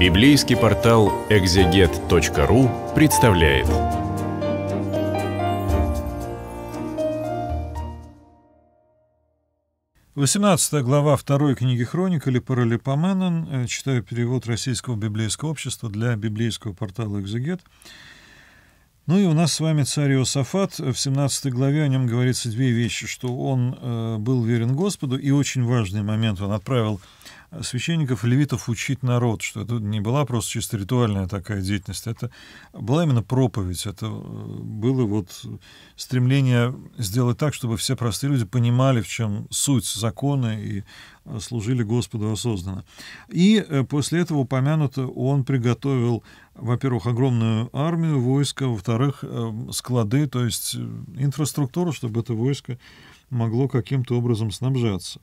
Библейский портал экзегет.ру представляет. Восемнадцатая глава второй книги Хроник или Паралипоменон. Э, читаю перевод Российского библейского общества для библейского портала «Экзегет». Ну и у нас с вами царь Иосафат. В 17 главе о нем говорится две вещи, что он э, был верен Господу, и очень важный момент, он отправил священников и левитов учить народ, что это не была просто чисто ритуальная такая деятельность, это была именно проповедь, это э, было вот стремление сделать так, чтобы все простые люди понимали, в чем суть закона и э, служили Господу осознанно. И э, после этого упомянуто, он приготовил, во-первых, огромную армию войска, во-вторых, склады, то есть инфраструктуру, чтобы это войско могло каким-то образом снабжаться.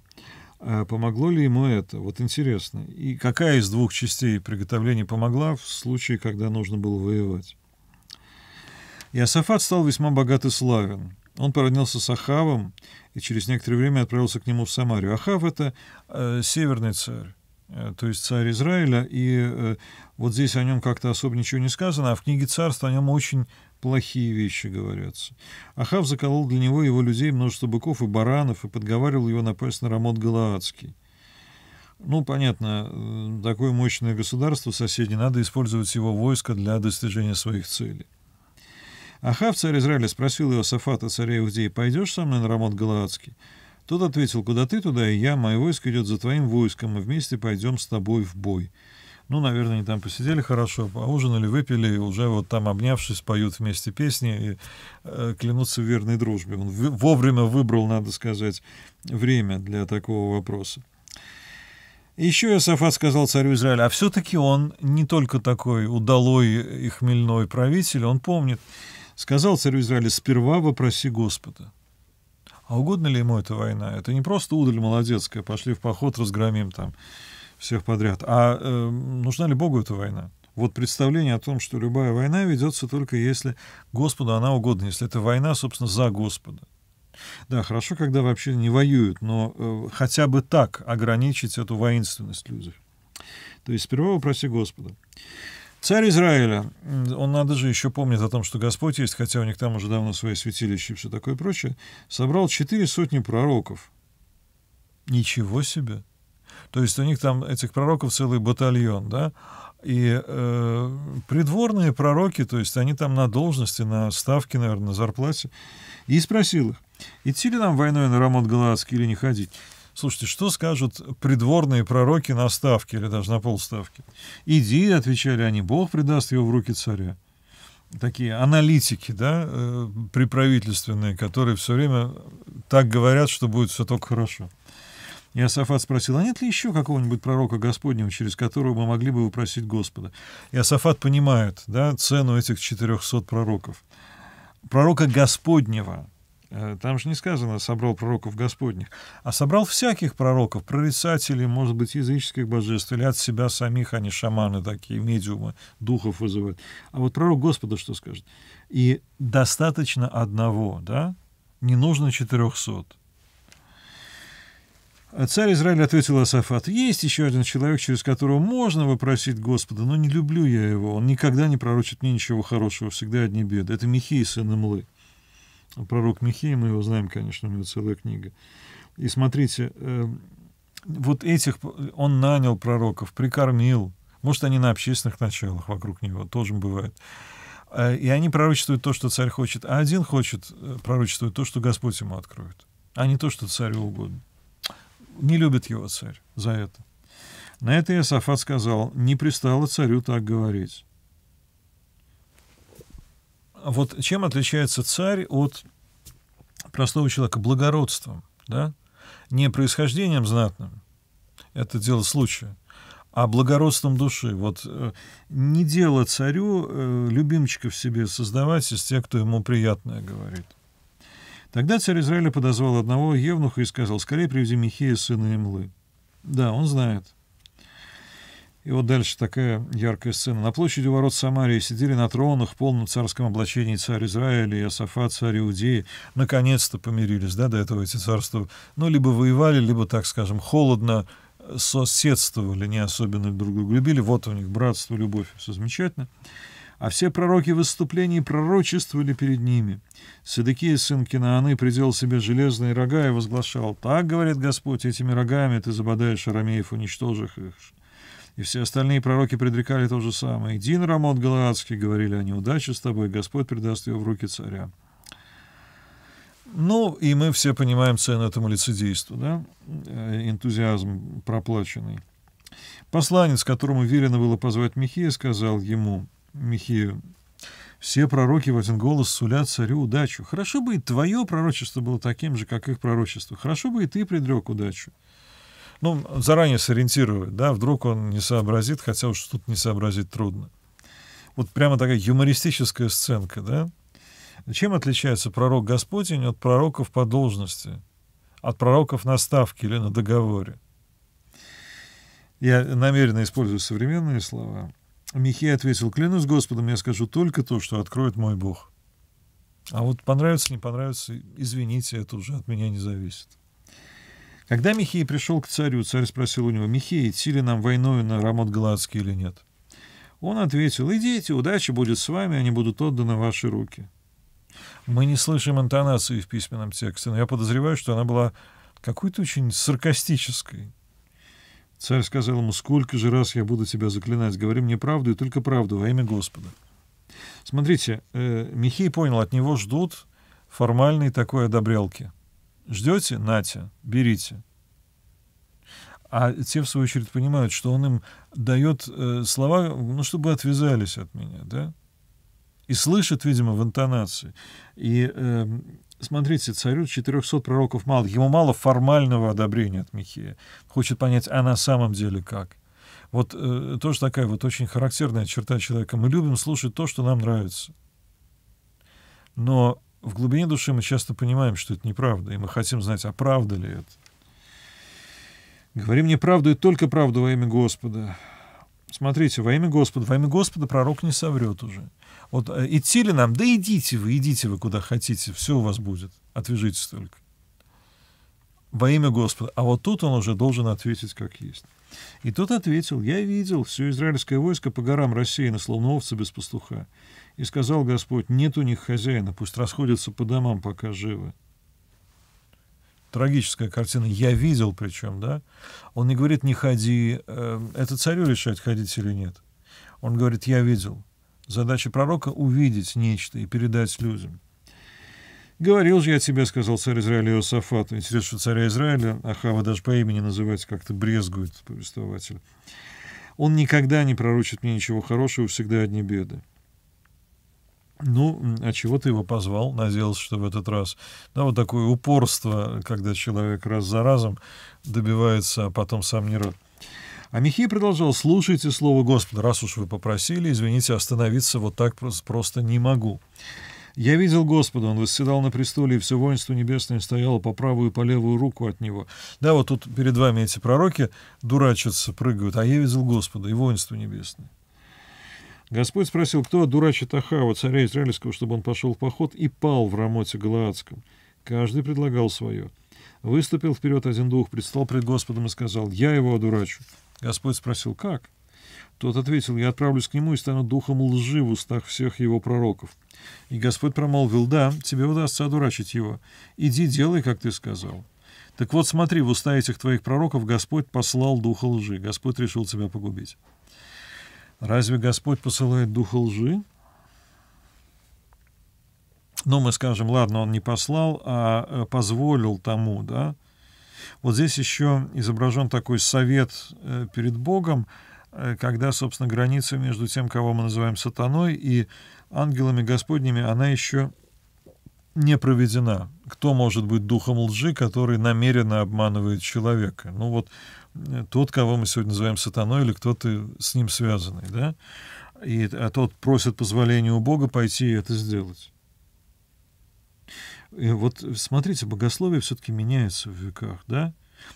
А помогло ли ему это? Вот интересно. И какая из двух частей приготовления помогла в случае, когда нужно было воевать? Иосафат стал весьма богат и славен. Он породнился с Ахавом и через некоторое время отправился к нему в Самарию. Ахав — это э, северный царь, э, то есть царь Израиля, и э, вот здесь о нем как-то особо ничего не сказано, а в книге «Царств» о нем очень плохие вещи говорятся. Ахав заколол для него его людей множество быков и баранов и подговаривал его напасть на Рамот Галаадский. Ну, понятно, э, такое мощное государство соседи, надо использовать его войско для достижения своих целей. Ахав, царь Израиля, спросил его Сафата, царя Иудеи, «Пойдешь со мной на Рамот Галаадский?» Тот ответил, «Куда ты, туда и я, мое войско идет за твоим войском, мы вместе пойдем с тобой в бой». Ну, наверное, они там посидели хорошо, поужинали, выпили, и уже вот там обнявшись, поют вместе песни и э, клянутся в верной дружбе. Он вовремя выбрал, надо сказать, время для такого вопроса. Еще Иосафат сказал царю Израиля, а все-таки он не только такой удалой и хмельной правитель, он помнит. Сказал царю Израиля, сперва вопроси Господа. А угодно ли ему эта война? Это не просто удаль молодецкая, пошли в поход, разгромим там всех подряд. А э, нужна ли Богу эта война? Вот представление о том, что любая война ведется только если Господу она угодна, если это война, собственно, за Господа. Да, хорошо, когда вообще не воюют, но э, хотя бы так ограничить эту воинственность людей. То есть сперва упроси Господа. Царь Израиля, он, надо же, еще помнит о том, что Господь есть, хотя у них там уже давно свои святилища и все такое прочее, собрал четыре сотни пророков. Ничего себе! То есть у них там этих пророков целый батальон, да? И э, придворные пророки, то есть они там на должности, на ставке, наверное, на зарплате. И спросил их, идти ли нам войной на рамот Галаадский или не ходить? Слушайте, что скажут придворные пророки на ставке или даже на полставке? Иди, отвечали они, Бог предаст его в руки царя. Такие аналитики, да, э, приправительственные, которые все время так говорят, что будет все только хорошо. Иосафат спросил, а нет ли еще какого-нибудь пророка Господнего, через которого мы могли бы упросить Господа? Иосафат понимает да, цену этих 400 пророков. Пророка Господнего, э, там же не сказано «собрал пророков Господних», а собрал всяких пророков, прорицателей, может быть, языческих божеств, или от себя самих, они шаманы такие, медиумы, духов вызывают. А вот пророк Господа что скажет? И достаточно одного, да? Не нужно 400. А царь Израиль ответил Асафат, «Есть еще один человек, через которого можно вопросить Господа, но не люблю я его, он никогда не пророчит мне ничего хорошего, всегда одни беды. Это Михей, сын Имлы». Пророк Михей, мы его знаем, конечно, у него целая книга. И смотрите, эм, вот этих он нанял пророков, прикормил. Может, они на общественных началах вокруг него, тоже бывает. Э, и они пророчествуют то, что царь хочет, а один хочет э, пророчествовать то, что Господь ему откроет, а не то, что царю угодно. Не любит его царь за это. На это Иосафат сказал, не пристало царю так говорить. Вот чем отличается царь от простого человека? Благородством, да? Не происхождением знатным, это дело случая, а благородством души. Вот э, не дело царю э, любимчиков себе создавать из тех, кто ему приятное говорит. Тогда царь Израиля подозвал одного евнуха и сказал, «Скорее привези Михея, сына Имлы». Да, он знает. И вот дальше такая яркая сцена. На площади ворот Самарии сидели на тронах в полном царском облачении царь Израиля и Асафа, царь Иудеи. Наконец-то помирились, да, до этого эти царства. Ну, либо воевали, либо, так скажем, холодно соседствовали, не особенно друг друга любили. Вот у них братство, любовь, все замечательно а все пророки выступлений пророчествовали перед ними. Садыкия, сын Кинааны, придел себе железные рога и возглашал, «Так, — говорит Господь, — этими рогами ты забодаешь арамеев, уничтожив их». И все остальные пророки предрекали то же самое. «Иди Рамот Галаадский», — говорили они, — «удачи с тобой, Господь предаст ее в руки царя». Ну, и мы все понимаем цену этому лицедейству, да? Э, энтузиазм проплаченный. Посланец, которому велено было позвать Михея, сказал ему, Михею. Все пророки в один голос сулят царю удачу. Хорошо бы и твое пророчество было таким же, как их пророчество. Хорошо бы и ты предрек удачу. Ну, заранее сориентировать, да, вдруг он не сообразит, хотя уж тут не сообразить трудно. Вот прямо такая юмористическая сценка, да? Чем отличается пророк Господень от пророков по должности, от пророков на ставке или на договоре? Я намеренно использую современные слова — Михей ответил, клянусь Господом, я скажу только то, что откроет мой Бог. А вот понравится, не понравится, извините, это уже от меня не зависит. Когда Михей пришел к царю, царь спросил у него, «Михей, идти ли нам войною на Рамот Гладский или нет?» Он ответил, «Идите, удача будет с вами, они будут отданы в ваши руки». Мы не слышим интонации в письменном тексте, но я подозреваю, что она была какой-то очень саркастической. Царь сказал ему, «Сколько же раз я буду тебя заклинать? Говори мне правду и только правду во имя Господа». Смотрите, э, Михей понял, от него ждут формальной такой одобрялки. Ждете? Натя, берите. А те, в свою очередь, понимают, что он им дает э, слова, ну, чтобы отвязались от меня, да? И слышит, видимо, в интонации. И эм, смотрите, царю 400 пророков мало. Ему мало формального одобрения от Михея. Хочет понять, а на самом деле как. Вот э, тоже такая вот очень характерная черта человека. Мы любим слушать то, что нам нравится. Но в глубине души мы часто понимаем, что это неправда, и мы хотим знать, а правда ли это. Говори мне правду и только правду во имя Господа. Смотрите, во имя Господа. Во имя Господа пророк не соврет уже. Вот э, идти ли нам? Да идите вы, идите вы куда хотите, все у вас будет. Отвяжитесь только. Во имя Господа. А вот тут он уже должен ответить как есть. И тот ответил, «Я видел все израильское войско по горам рассеяно, словно овцы без пастуха. И сказал Господь, нет у них хозяина, пусть расходятся по домам, пока живы» трагическая картина. Я видел причем, да. Он не говорит, не ходи. Э, это царю решать, ходить или нет. Он говорит, я видел. Задача пророка — увидеть нечто и передать людям. «Говорил же я тебе», — сказал царь Израиля Иосафату. Интересно, что царя Израиля Ахава даже по имени называть как-то брезгует повествователь. «Он никогда не пророчит мне ничего хорошего, всегда одни беды. Ну, а чего ты его позвал? Надеялся, что в этот раз. Да, вот такое упорство, когда человек раз за разом добивается, а потом сам не рад. А Михей продолжал, слушайте слово Господа, раз уж вы попросили, извините, остановиться вот так просто не могу. Я видел Господа, он восседал на престоле, и все воинство небесное стояло по правую и по левую руку от него. Да, вот тут перед вами эти пророки дурачатся, прыгают, а я видел Господа и воинство небесное. Господь спросил, кто одурачит Ахава, царя израильского, чтобы он пошел в поход, и пал в Рамоте Галаадском. Каждый предлагал свое. Выступил вперед один дух, предстал пред Господом и сказал, «Я его одурачу». Господь спросил, «Как?» Тот ответил, «Я отправлюсь к нему и стану духом лжи в устах всех его пророков». И Господь промолвил, «Да, тебе удастся одурачить его. Иди, делай, как ты сказал». Так вот, смотри, в уста этих твоих пророков Господь послал духа лжи. Господь решил тебя погубить. Разве Господь посылает духа лжи? Но ну, мы скажем, ладно, он не послал, а э, позволил тому, да. Вот здесь еще изображен такой совет э, перед Богом, э, когда, собственно, граница между тем, кого мы называем сатаной, и ангелами Господними, она еще не проведена. Кто может быть духом лжи, который намеренно обманывает человека? Ну вот э, тот, кого мы сегодня называем сатаной, или кто-то с ним связанный, да? И, а тот просит позволения у Бога пойти и это сделать. И вот смотрите, богословие все-таки меняется в веках, да?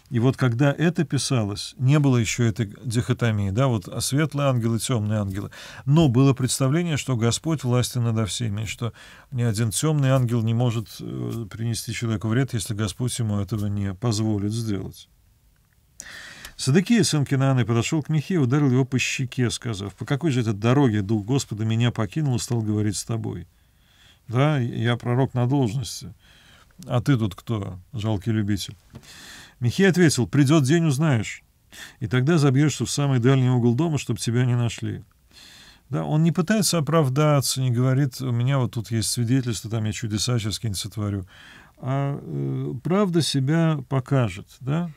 И вот когда это писалось, не было еще этой дихотомии, да, вот а светлые ангелы, темные ангелы, но было представление, что Господь властен надо всеми, что ни один темный ангел не может э, принести человеку вред, если Господь ему этого не позволит сделать. Садыкия, сын Кинааны, подошел к Михе и ударил его по щеке, сказав, «По какой же этой дороге Дух Господа меня покинул и стал говорить с тобой?» «Да, я пророк на должности, а ты тут кто, жалкий любитель?» Михей ответил, придет день, узнаешь. И тогда забьешься в самый дальний угол дома, чтобы тебя не нашли. Да, он не пытается оправдаться, не говорит, у меня вот тут есть свидетельство, там я чудеса сейчас какие-нибудь сотворю. А э, правда себя покажет, да?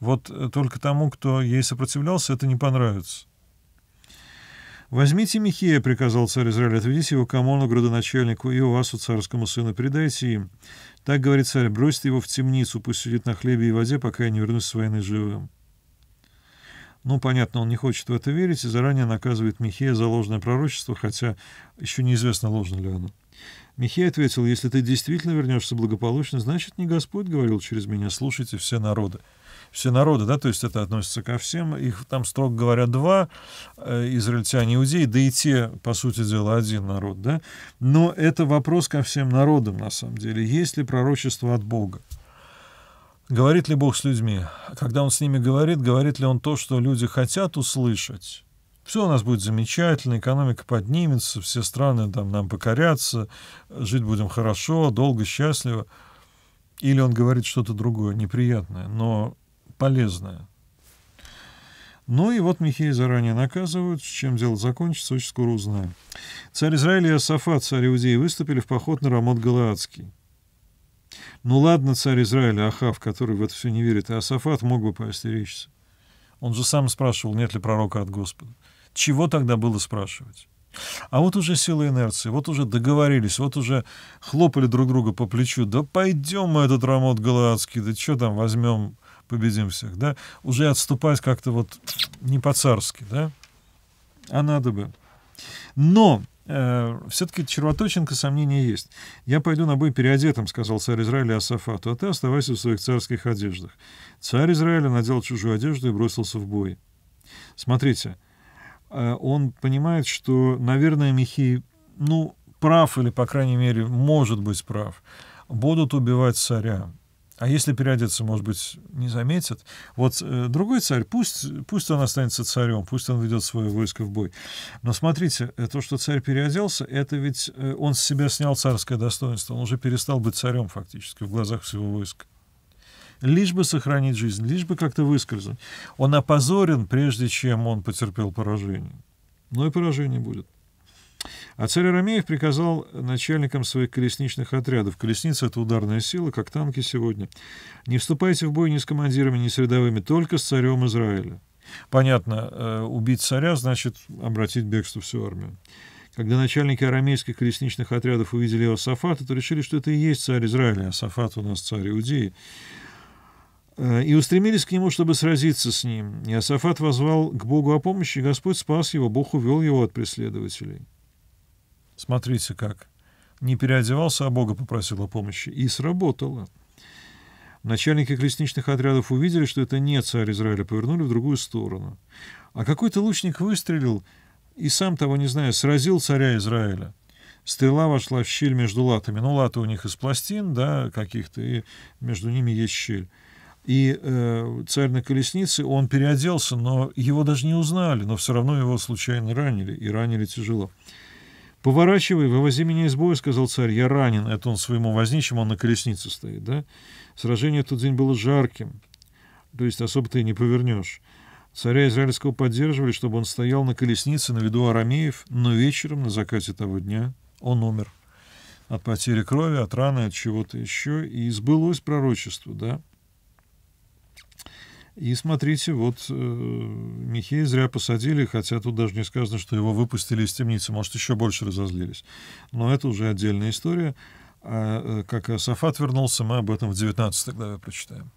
Вот э, только тому, кто ей сопротивлялся, это не понравится. «Возьмите Михея», — приказал царь Израиль, — «отведите его к Амону, градоначальнику, и Иоасу, царскому сыну, передайте им. Так, говорит царь, бросьте его в темницу, пусть сидит на хлебе и воде, пока я не вернусь с войны живым». Ну, понятно, он не хочет в это верить и заранее наказывает Михея за ложное пророчество, хотя еще неизвестно, ложно ли оно. Михей ответил, «Если ты действительно вернешься благополучно, значит, не Господь говорил через меня, слушайте все народы». Все народы, да, то есть это относится ко всем. Их там, строго говоря, два, э, израильтяне, иудеи, да и те, по сути дела, один народ, да. Но это вопрос ко всем народам, на самом деле. Есть ли пророчество от Бога? Говорит ли Бог с людьми? Когда Он с ними говорит, говорит ли Он то, что люди хотят услышать? все у нас будет замечательно, экономика поднимется, все страны там, нам покорятся, жить будем хорошо, долго, счастливо. Или он говорит что-то другое, неприятное, но полезное. Ну и вот Михея заранее наказывают, с чем дело закончится, очень скоро узнаем. Царь Израиля и Асафа, царь Иудеи, выступили в поход на Рамот Галаадский. Ну ладно, царь Израиля, Ахав, который в это все не верит, и Асафат мог бы поостеречься. Он же сам спрашивал, нет ли пророка от Господа. Чего тогда было спрашивать? А вот уже сила инерции, вот уже договорились, вот уже хлопали друг друга по плечу. Да пойдем мы этот рамот галаадский, да что там, возьмем, победим всех, да? Уже отступать как-то вот не по-царски, да? А надо бы. Но э, все-таки червоточинка сомнения есть. «Я пойду на бой переодетым», — сказал царь Израиля Асафату, «а ты оставайся в своих царских одеждах». Царь Израиля надел чужую одежду и бросился в бой. Смотрите, — Э, он понимает, что, наверное, Михей, ну, прав или, по крайней мере, может быть прав, будут убивать царя. А если переодеться, может быть, не заметят. Вот э, другой царь, пусть, пусть он останется царем, пусть он ведет свое войско в бой. Но смотрите, э, то, что царь переоделся, это ведь э, он с себя снял царское достоинство. Он уже перестал быть царем фактически в глазах всего войска лишь бы сохранить жизнь, лишь бы как-то выскользнуть. Он опозорен, прежде чем он потерпел поражение. Но и поражение будет. А царь Ромеев приказал начальникам своих колесничных отрядов, колесница — это ударная сила, как танки сегодня, не вступайте в бой ни с командирами, ни с рядовыми, только с царем Израиля. Понятно, э, убить царя значит обратить бегство всю армию. Когда начальники арамейских колесничных отрядов увидели Иосафата, то решили, что это и есть царь Израиля, Иосафат у нас царь Иудеи. Э, и устремились к нему, чтобы сразиться с ним. И Иосафат возвал к Богу о помощи, и Господь спас его, Бог увел его от преследователей. Смотрите как. Не переодевался, а Бога попросил о помощи. И сработало. Начальники крестничных отрядов увидели, что это не царь Израиля, повернули в другую сторону. А какой-то лучник выстрелил и, сам того не зная, сразил царя Израиля. Стрела вошла в щель между латами. Ну, латы у них из пластин, да, каких-то, и между ними есть щель и э, царь на колеснице, он переоделся, но его даже не узнали, но все равно его случайно ранили, и ранили тяжело. «Поворачивай, вывози меня из боя», — сказал царь, — «я ранен». Это он своему возничему, он на колеснице стоит, да? Сражение в тот день было жарким, то есть особо ты не повернешь. Царя израильского поддерживали, чтобы он стоял на колеснице на виду арамеев, но вечером, на закате того дня, он умер от потери крови, от раны, от чего-то еще, и сбылось пророчество, да? И смотрите, вот э, Михея зря посадили, хотя тут даже не сказано, что его выпустили из темницы. Может, еще больше разозлились. Но это уже отдельная история. А, э, как Сафат вернулся, мы об этом в 19 главе прочитаем.